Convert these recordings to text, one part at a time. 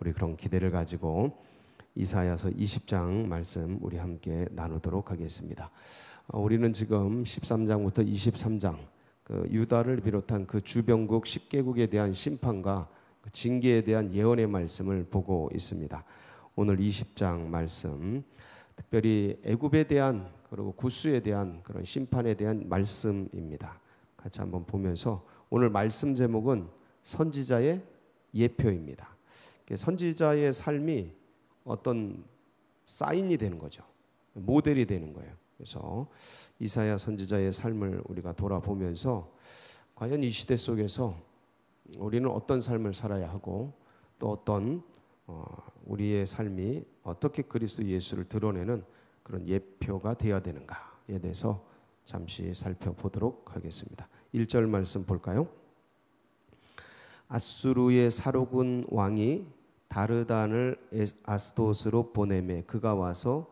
우리 그런 기대를 가지고 이사야서 20장 말씀 우리 함께 나누도록 하겠습니다. 어, 우리는 지금 13장부터 23장 그 유다를 비롯한 그 주변국 10개국에 대한 심판과 그 징계에 대한 예언의 말씀을 보고 있습니다. 오늘 20장 말씀 특별히 애굽에 대한 그리고 구스에 대한 그런 심판에 대한 말씀입니다. 같이 한번 보면서 오늘 말씀 제목은 선지자의 예표입니다. 그 선지자의 삶이 어떤 사인이 되는 거죠. 모델이 되는 거예요. 그래서 이사야 선지자의 삶을 우리가 돌아보면서 과연 이 시대 속에서 우리는 어떤 삶을 살아야 하고 또 어떤 어, 우리의 삶이 어떻게 그리스도 예수를 드러내는 그런 예표가 되어야 되는가에 대해서 잠시 살펴보도록 하겠습니다. 1절 말씀 볼까요? 아수르의 사로군 왕이 다르단을 아스도스로 보내매 그가 와서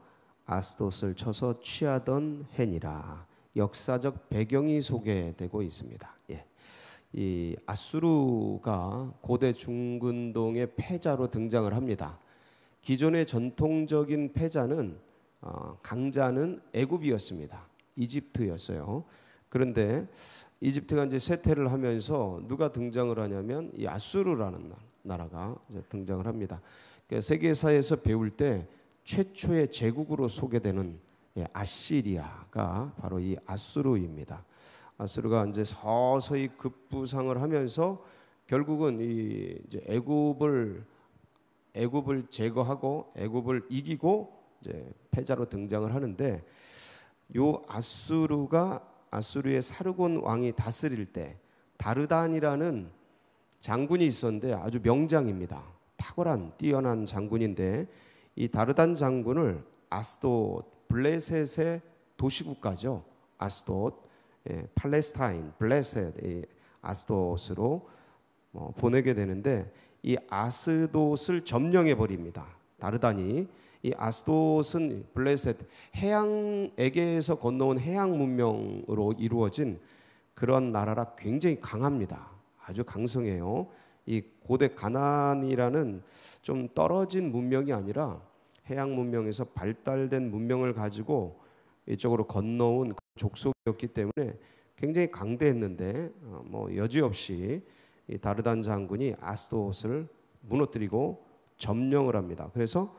아스도스를 쳐서 취하던 해니라 역사적 배경이 소개되고 있습니다. 예. 이 아수르가 고대 중근동의 패자로 등장을 합니다. 기존의 전통적인 패자는 어, 강자는 애굽이었습니다. 이집트였어요. 그런데 이집트가 이제 세태를 하면서 누가 등장을 하냐면 이 아수르라는 나라가 등장을 합니다. 그러니까 세계사에서 배울 때 최초의 제국으로 소개되는 예, 아시리아가 바로 이 아수르입니다. 아수르가 이제 서서히 급부상을 하면서 결국은 이 이제 애굽을 애굽을 제거하고 애굽을 이기고 이제 패자로 등장을 하는데 요 아수르가 아수르의 사르곤 왕이 다스릴 때 다르단이라는 장군이 있었는데 아주 명장입니다. 탁월한 뛰어난 장군인데 이 다르단 장군을 아스도 블레셋의 도시국가죠. 아스도 예, 팔레스타인 블레셋 예, 아스도스로 어, 뭐 보내게 되는데 이아스도스 점령해 버립니다. 다르단이 이아스도스는 블레셋 해양 에게에서 건너온 해양 문명으로 이루어진 그런 나라라 굉장히 강합니다. 아주 강성해요. 이 고대 가난이라는 좀 떨어진 문명이 아니라 해양 문명에서 발달된 문명을 가지고 이쪽으로 건너온 족속이었기 때문에 굉장히 강대했는데 어, 뭐 여지없이 다르단 장군이 아스도스를 무너뜨리고 점령을 합니다. 그래서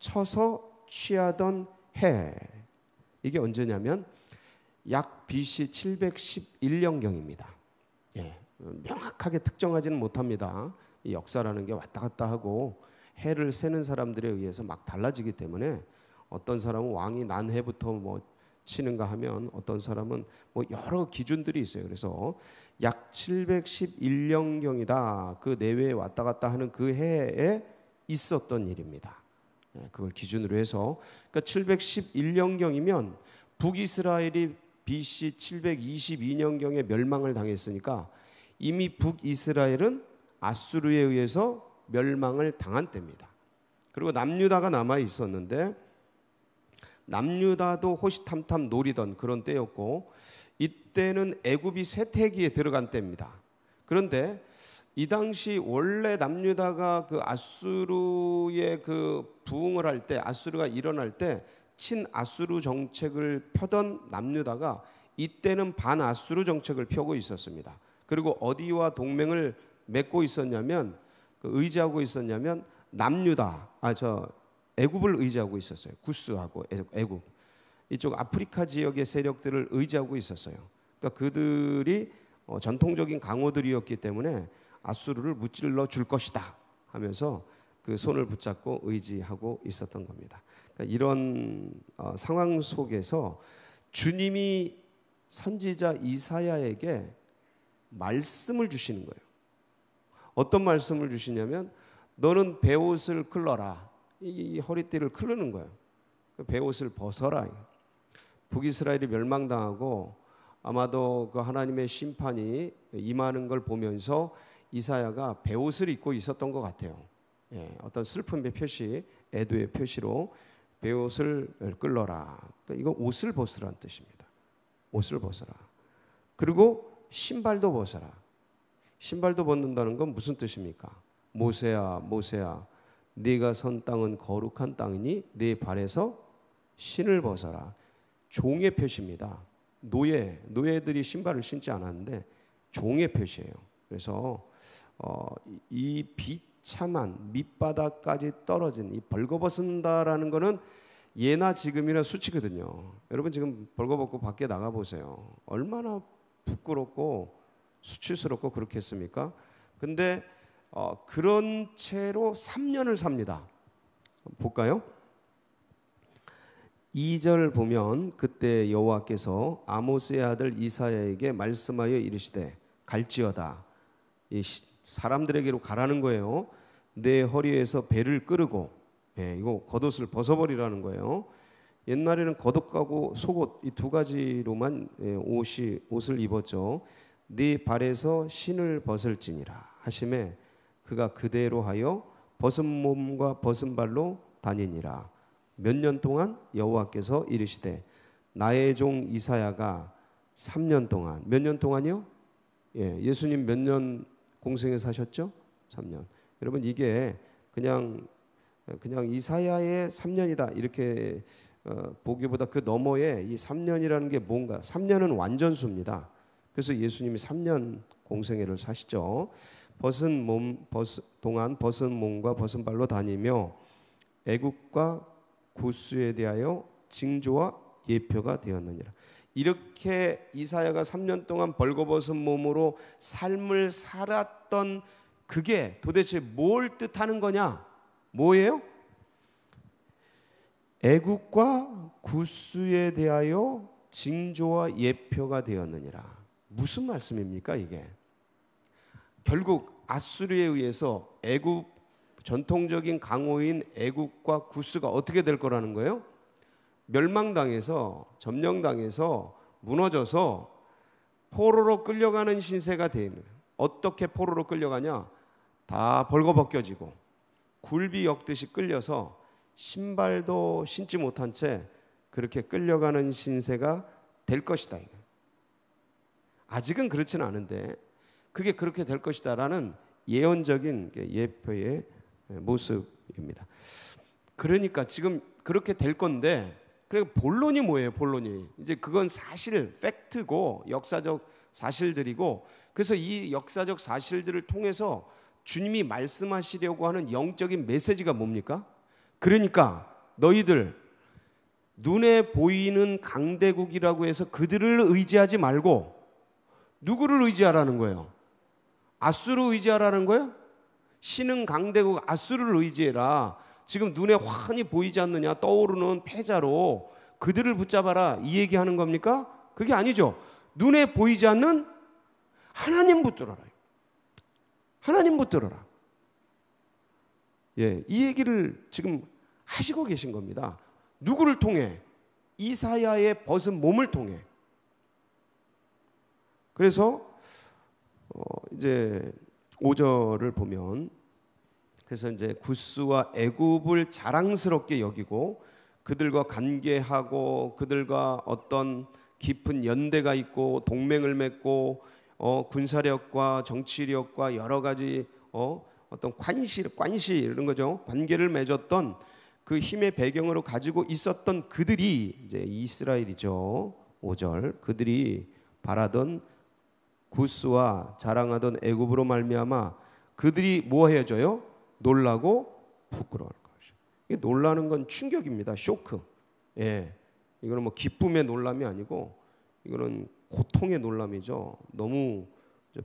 쳐서 취하던 해. 이게 언제냐면 약 BC 711년경입니다. 예, 명확하게 특정하지는 못합니다. 이 역사라는 게 왔다 갔다 하고 해를 세는 사람들에 의해서 막 달라지기 때문에 어떤 사람은 왕이 난해부터 뭐 치는가 하면 어떤 사람은 뭐 여러 기준들이 있어요. 그래서 약 711년경이다. 그 내외에 왔다 갔다 하는 그 해에 있었던 일입니다. 예, 그걸 기준으로 해서 그러니까 711년경이면 북이스라엘이 BC 722년경에 멸망을 당했으니까 이미 북이스라엘은 아수르에 의해서 멸망을 당한 때입니다. 그리고 남유다가 남아 있었는데 남유다도 호시탐탐 노리던 그런 때였고 이때는 애굽이 쇠퇴기에 들어간 때입니다. 그런데 이 당시 원래 남유다가 그 아수르의 그 부흥을 할 때 아수르가 일어날 때 친아수르 정책을 펴던 남유다가 이때는 반아수르 정책을 펴고 있었습니다. 그리고 어디와 동맹을 맺고 있었냐면 그 의지하고 있었냐면 남유다 아 저 애굽을 의지하고 있었어요. 구스하고 애굽 이쪽 아프리카 지역의 세력들을 의지하고 있었어요. 그러니까 그들이 어, 전통적인 강호들이었기 때문에 아수르를 무찔러 줄 것이다 하면서 그 손을 붙잡고 의지하고 있었던 겁니다. 그러니까 이런 어, 상황 속에서 주님이 선지자 이사야에게 말씀을 주시는 거예요. 어떤 말씀을 주시냐면 너는 배옷을 클러라. 이, 이 허리띠를 클르는 거예요. 그 배옷을 벗어라. 북이스라엘이 멸망당하고 아마도 그 하나님의 심판이 임하는 걸 보면서 이사야가 베옷을 입고 있었던 것 같아요. 예, 어떤 슬픔의 표시, 애도의 표시로 베옷을 끌러라. 그러니까 이거 옷을 벗으란 뜻입니다. 옷을 벗어라. 그리고 신발도 벗어라. 신발도 벗는다는 건 무슨 뜻입니까? 모세야, 모세야, 네가 선 땅은 거룩한 땅이니 네 발에서 신을 벗어라. 종의 표시입니다. 노예, 노예들이 신발을 신지 않았는데 종의 표시예요. 그래서 어, 이 비참한 밑바닥까지 떨어진 이 벌거벗은다라는 거는 예나 지금이나 수치거든요. 여러분 지금 벌거벗고 밖에 나가 보세요. 얼마나 부끄럽고 수치스럽고 그렇겠습니까? 근데 어, 그런 채로 3년을 삽니다. 볼까요? 2절 보면 그때 여호와께서 아모스의 아들 이사야에게 말씀하여 이르시되 갈지어다 이 사람들에게로 가라는 거예요. 내 허리에서 배를 끌고 예, 이거 겉옷을 벗어버리라는 거예요. 옛날에는 겉옷하고 속옷 이 두 가지로만 예, 옷이 옷을 입었죠. 네 발에서 신을 벗을지니라 하심에 그가 그대로 하여 벗은 몸과 벗은 발로 다니니라. 몇 년 동안 여호와께서 이르시되 나의 종 이사야가 3년 동안 몇 년 동안이요? 예, 예수님 몇년 공생에 사셨죠? 3년. 여러분 이게 그냥 그냥 이사야의 3년이다 이렇게 어, 보기보다 그 너머에 이 3년이라는 게 뭔가 3년은 완전수입니다. 그래서 예수님이 3년 공생애를 사시죠. 벗은 몸 벗, 동안 벗은 몸과 벗은 발로 다니며 애국과 구수에 대하여 징조와 예표가 되었느니라. 이렇게 이사야가 3년 동안 벌거벗은 몸으로 삶을 살았던 그게 도대체 뭘 뜻하는 거냐? 뭐예요? 애국과 구수에 대하여 징조와 예표가 되었느니라. 무슨 말씀입니까, 이게? 결국 아수르에 의해서 애국 전통적인 강호인 애국과 구스가 어떻게 될 거라는 거예요? 멸망당해서 점령당해서 무너져서 포로로 끌려가는 신세가 되는 어떻게 포로로 끌려가냐? 다 벌거벗겨지고 굴비 역듯이 끌려서 신발도 신지 못한 채 그렇게 끌려가는 신세가 될 것이다. 아직은 그렇지는 않은데 그게 그렇게 될 것이다라는 예언적인 예표의 모습입니다. 그러니까 지금 그렇게 될 건데 그리고 본론이 뭐예요? 본론이 이제 그건 사실 팩트고 역사적 사실들이고 그래서 이 역사적 사실들을 통해서 주님이 말씀하시려고 하는 영적인 메시지가 뭡니까? 그러니까 너희들 눈에 보이는 강대국이라고 해서 그들을 의지하지 말고 누구를 의지하라는 거예요? 아수를 의지하라는 거예요? 신흥 강대국 아수를 의지해라. 지금 눈에 환히 보이지 않느냐 떠오르는 패자로 그들을 붙잡아라 이 얘기하는 겁니까? 그게 아니죠. 눈에 보이지 않는 하나님 붙들어라. 하나님 붙들어라. 예, 이 얘기를 지금 하시고 계신 겁니다. 누구를 통해? 이사야의 벗은 몸을 통해. 그래서 어, 이제 5절을 보면 그래서 이제 구스와 애굽을 자랑스럽게 여기고 그들과 관계하고 그들과 어떤 깊은 연대가 있고 동맹을 맺고 어, 군사력과 정치력과 여러 가지 어, 어떤 관시 관시 이런 거죠 관계를 맺었던 그 힘의 배경으로 가지고 있었던 그들이 이제 이스라엘이죠 5절 그들이 바라던 구스와 자랑하던 애굽으로 말미암아 그들이 뭐해줘요 놀라고 부끄러울 것이요. 이게 놀라는 건 충격입니다. 쇼크. 예. 이거는 뭐 기쁨의 놀람이 아니고 이거는 고통의 놀람이죠. 너무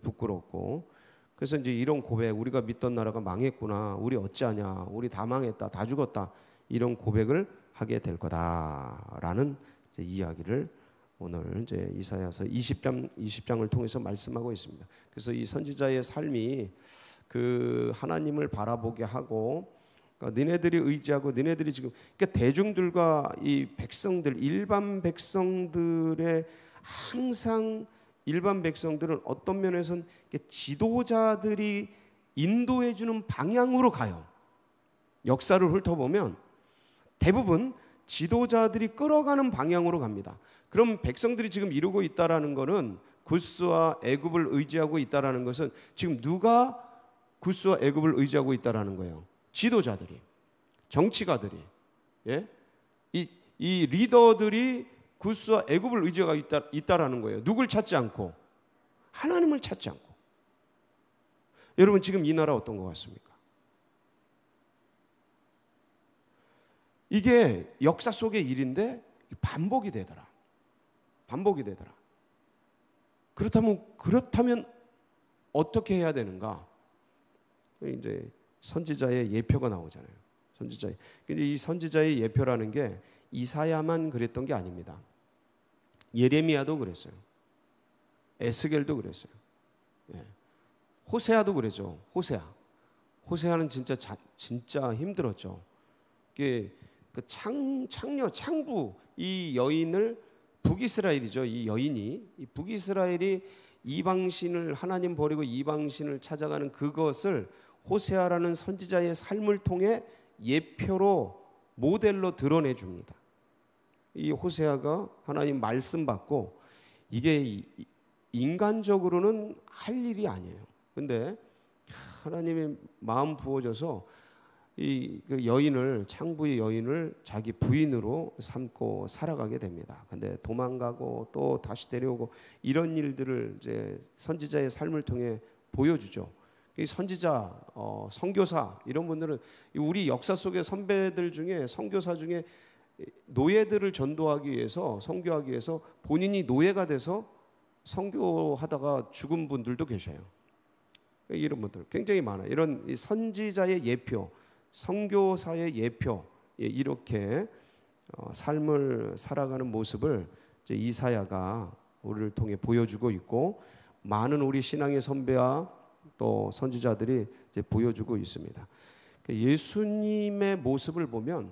부끄럽고 그래서 이제 이런 고백 우리가 믿던 나라가 망했구나. 우리 어찌하냐. 우리 다 망했다. 다 죽었다. 이런 고백을 하게 될 거다라는 이야기를 오늘 이제 이사야서 20장 20장을 통해서 말씀하고 있습니다. 그래서 이 선지자의 삶이 그 하나님을 바라보게 하고 그러니까 니네들이 의지하고 니네들이 지금 그러니까 대중들과 이 백성들 일반 백성들의 항상 일반 백성들은 어떤 면에선 지도자들이 인도해 주는 방향으로 가요. 역사를 훑어보면 대부분 지도자들이 끌어가는 방향으로 갑니다. 그럼 백성들이 지금 이루고 있다라는 것은 구스와 애굽을 의지하고 있다라는 것은 지금 누가 구스와 애굽을 의지하고 있다라는 거예요. 지도자들이, 정치가들이, 예? 이, 이 리더들이 구스와 애굽을 의지하고 있다, 있다라는 거예요. 누굴 찾지 않고 하나님을 찾지 않고. 여러분 지금 이 나라 어떤 것 같습니까? 이게 역사 속의 일인데 반복이 되더라. 반복이 되더라. 그렇다면 그렇다면 어떻게 해야 되는가? 그 이제 선지자의 예표가 나오잖아요. 선지자의. 근데 이 선지자의 예표라는 게 이사야만 그랬던 게 아닙니다. 예레미야도 그랬어요. 에스겔도 그랬어요. 예. 호세아도 그랬죠. 호세아. 호세아는 진짜 자, 진짜 힘들었죠. 그창 창녀 창부 이 여인을 북이스라엘이죠. 이 여인이 이 북이스라엘이 이방신을 하나님 버리고 이방신을 찾아가는 그것을 호세아라는 선지자의 삶을 통해 예표로 모델로 드러내 줍니다. 이 호세아가 하나님 말씀 받고 이게 인간적으로는 할 일이 아니에요. 근데 하나님의 마음 부어져서 이 그 여인을 창부의 여인을 자기 부인으로 삼고 살아가게 됩니다. 근데 도망가고 또 다시 데려오고 이런 일들을 이제 선지자의 삶을 통해 보여주죠. 선지자, 어, 선교사 이런 분들은 우리 역사 속의 선배들 중에 선교사 중에 노예들을 전도하기 위해서 선교하기 위해서 본인이 노예가 돼서 선교하다가 죽은 분들도 계셔요. 이런 분들 굉장히 많아 이런 선지자의 예표. 성교사의 예표 예, 이렇게 어, 삶을 살아가는 모습을 이사야가 우리를 통해 보여주고 있고 많은 우리 신앙의 선배와 또 선지자들이 보여주고 있습니다. 그 예수님의 모습을 보면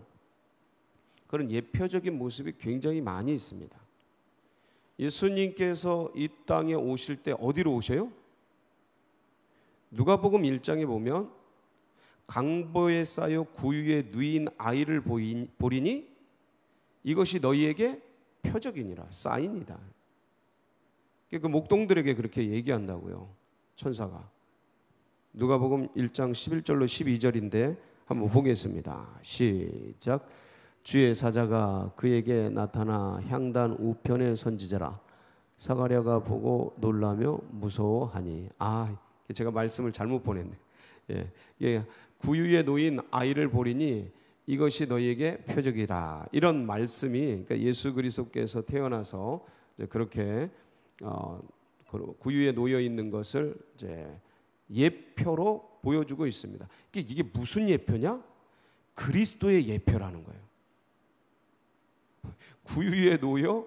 그런 예표적인 모습이 굉장히 많이 있습니다. 예수님께서 이 땅에 오실 때 어디로 오세요? 누가복음 1장에 보면 강보에 쌓여 구유에 누인 아이를 보인, 리니 이것이 너희에게 표적이니라 사인이다. 그러니까 그 목동들에게 그렇게 얘기한다고요. 천사가 누가복음 1장 11절로 12절인데 한번 보겠습니다. 시작. 주의 사자가 그에게 나타나 향단 우편에 선지자라 사가랴가 보고 놀라며 무서워하니 아 제가 말씀을 잘못 보냈네. 예, 예, 구유에 놓인 아이를 보리니 이것이 너희에게 표적이라 이런 말씀이 그러니까 예수 그리스도께서 태어나서 그렇게 어, 구유에 놓여 있는 것을 이제 예표로 보여주고 있습니다. 이게, 이게 무슨 예표냐? 그리스도의 예표라는 거예요. 구유에 놓여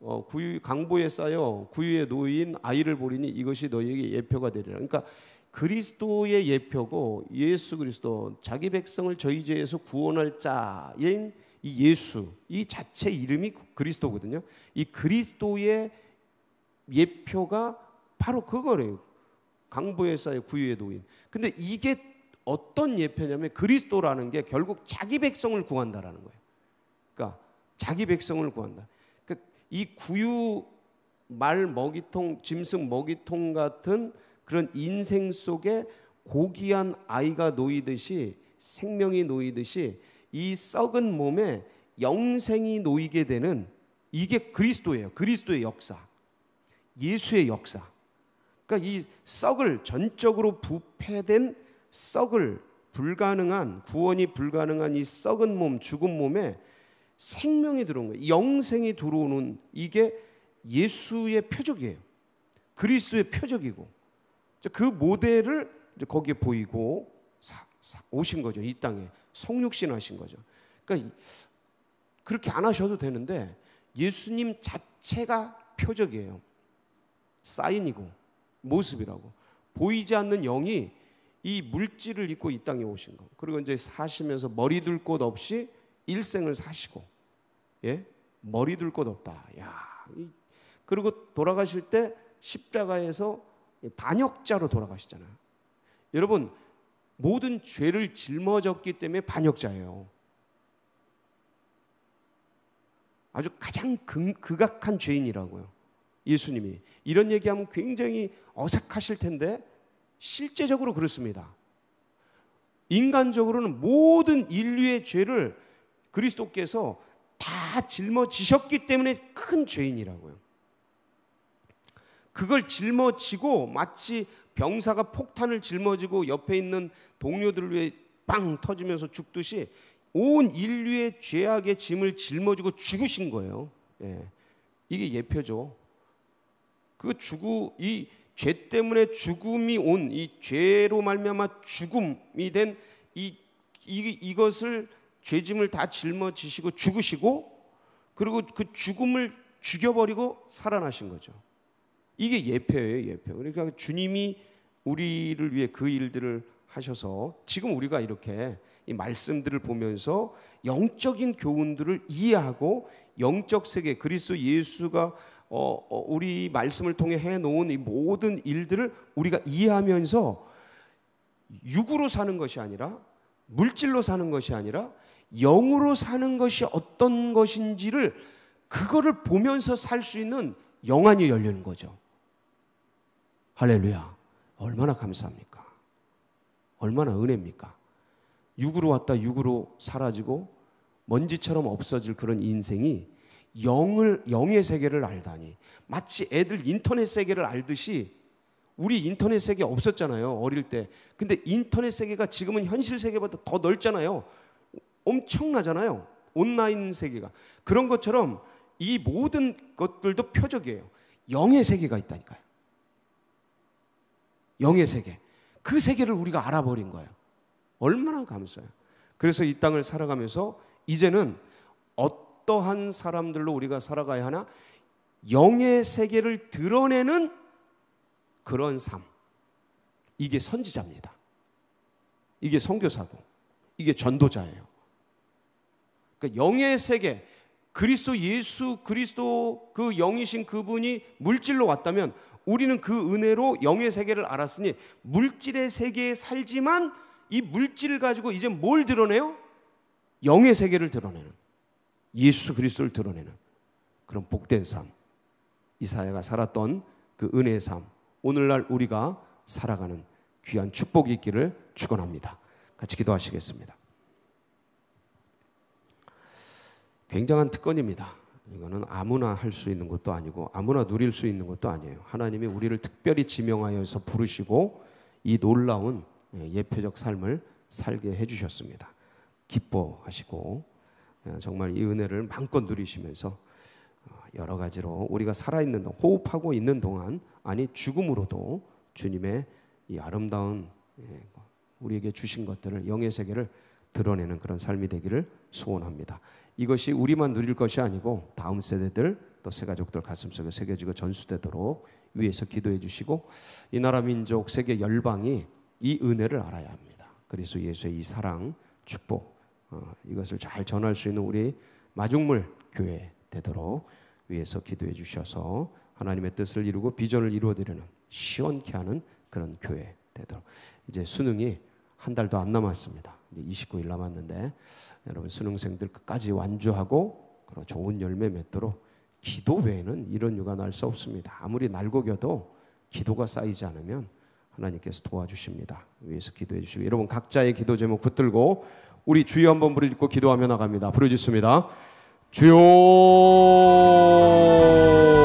어, 구유 강보에 쌓여 구유에 놓인 아이를 보리니 이것이 너희에게 예표가 되리라. 그러니까 그리스도의 예표고 예수 그리스도 자기 백성을 저희 죄에서 구원할 자인 이 예수 이 자체 이름이 그리스도거든요. 이 그리스도의 예표가 바로 그거래요. 강부회사의 구유의 도인. 근데 이게 어떤 예표냐면 그리스도라는 게 결국 자기 백성을 구한다라는 거예요. 그러니까 자기 백성을 구한다. 그러니까 이 구유 말 먹이통, 짐승 먹이통 같은 그런 인생 속에 고귀한 아이가 놓이듯이 생명이 놓이듯이 이 썩은 몸에 영생이 놓이게 되는 이게 그리스도예요. 그리스도의 역사. 예수의 역사. 그러니까 이 썩을 전적으로 부패된 썩을 불가능한 구원이 불가능한 이 썩은 몸 죽은 몸에 생명이 들어온 거예요. 영생이 들어오는 이게 예수의 표적이에요. 그리스도의 표적이고 그 모델을 거기에 보이고 사, 사 오신 거죠. 이 땅에 성육신 하신 거죠. 그러니까 그렇게 안 하셔도 되는데 예수님 자체가 표적이에요. 사인이고 모습이라고 보이지 않는 영이 이 물질을 입고 이 땅에 오신 거. 그리고 이제 사시면서 머리 둘 곳 없이 일생을 사시고 예? 머리 둘 곳 없다. 야. 그리고 돌아가실 때 십자가에서 예, 반역자로 돌아가시잖아요. 여러분 모든 죄를 짊어졌기 때문에 반역자예요. 아주 가장 극, 극악한 죄인이라고요. 예수님이 이런 얘기하면 굉장히 어색하실 텐데 실제적으로 그렇습니다. 인간적으로는 모든 인류의 죄를 그리스도께서 다 짊어지셨기 때문에 큰 죄인이라고요. 그걸 짊어지고 마치 병사가 폭탄을 짊어지고 옆에 있는 동료들을 위해 빵 터지면서 죽듯이 온 인류의 죄악의 짐을 짊어지고 죽으신 거예요. 예. 이게 예표죠. 그죽이죄 때문에 죽음이 온 이 죄로 말미암아 죽음이 된 이 이것을 죄짐을 다 짊어지시고 죽으시고 그리고 그 죽음을 죽여버리고 살아나신 거죠. 이게 예표예요, 예표. 그러니까 주님이 우리를 위해 그 일들을 하셔서 지금 우리가 이렇게 이 말씀들을 보면서 영적인 교훈들을 이해하고 영적 세계 그리스도 예수가 어, 어, 우리 말씀을 통해 해놓은 이 모든 일들을 우리가 이해하면서 육으로 사는 것이 아니라 물질로 사는 것이 아니라 영으로 사는 것이 어떤 것인지를 그거를 보면서 살 수 있는 영안이 열리는 거죠. 할렐루야. 얼마나 감사합니까? 얼마나 은혜입니까? 육으로 왔다 육으로 사라지고 먼지처럼 없어질 그런 인생이 영을 영의 세계를 알다니 마치 애들 인터넷 세계를 알듯이 우리 인터넷 세계 없었잖아요 어릴 때 근데 인터넷 세계가 지금은 현실 세계보다 더 넓잖아요 엄청나잖아요 온라인 세계가 그런 것처럼 이 모든 것들도 표적이에요 영의 세계가 있다니까요 영의 세계. 그 세계를 우리가 알아버린 거예요. 얼마나 감사해요. 그래서 이 땅을 살아가면서 이제는 어떠한 사람들로 우리가 살아가야 하나? 영의 세계를 드러내는 그런 삶. 이게 선지자입니다. 이게 선교사고. 이게 전도자예요. 그러니까 영의 세계, 그리스도 예수 그리스도 그 영이신 그분이 물질로 왔다면 우리는 그 은혜로 영의 세계를 알았으니 물질의 세계에 살지만 이 물질을 가지고 이제 뭘 드러내요? 영의 세계를 드러내는 예수 그리스도를 드러내는 그런 복된 삶. 이사야가 살았던 그 은혜의 삶. 오늘날 우리가 살아가는 귀한 축복이 있기를 축원합니다. 같이 기도하시겠습니다. 굉장한 특권입니다. 이거는 아무나 할 수 있는 것도 아니고 아무나 누릴 수 있는 것도 아니에요. 하나님이 우리를 특별히 지명하여서 부르시고 이 놀라운 예, 예표적 삶을 살게 해주셨습니다. 기뻐하시고 예, 정말 이 은혜를 마음껏 누리시면서 어, 여러 가지로 우리가 살아있는 동안 호흡하고 있는 동안 아니 죽음으로도 주님의 이 아름다운 예, 우리에게 주신 것들을 영의 세계를 드러내는 그런 삶이 되기를 소원합니다. 이것이 우리만 누릴 것이 아니고 다음 세대들 또 세가족들 가슴속에 새겨지고 전수되도록 위에서 기도해 주시고 이 나라 민족 세계 열방이 이 은혜를 알아야 합니다. 그래서 예수의 이 사랑 축복 어, 이것을 잘 전할 수 있는 우리 마중물 교회 되도록 위에서 기도해 주셔서 하나님의 뜻을 이루고 비전을 이루어 드리는 시원케 하는 그런 교회 되도록 이제 수능이 한 달도 안 남았습니다. 이제 29일 남았는데 여러분 수능생들 끝까지 완주하고 그런 좋은 열매 맺도록 기도 외에는 이런 유가 날 수 없습니다. 아무리 날고겨도 기도가 쌓이지 않으면 하나님께서 도와주십니다. 위에서 기도해 주시고 여러분 각자의 기도 제목 붙들고 우리 주여 한번 부르짖고 기도하며 나갑니다. 부르짖습니다. 주여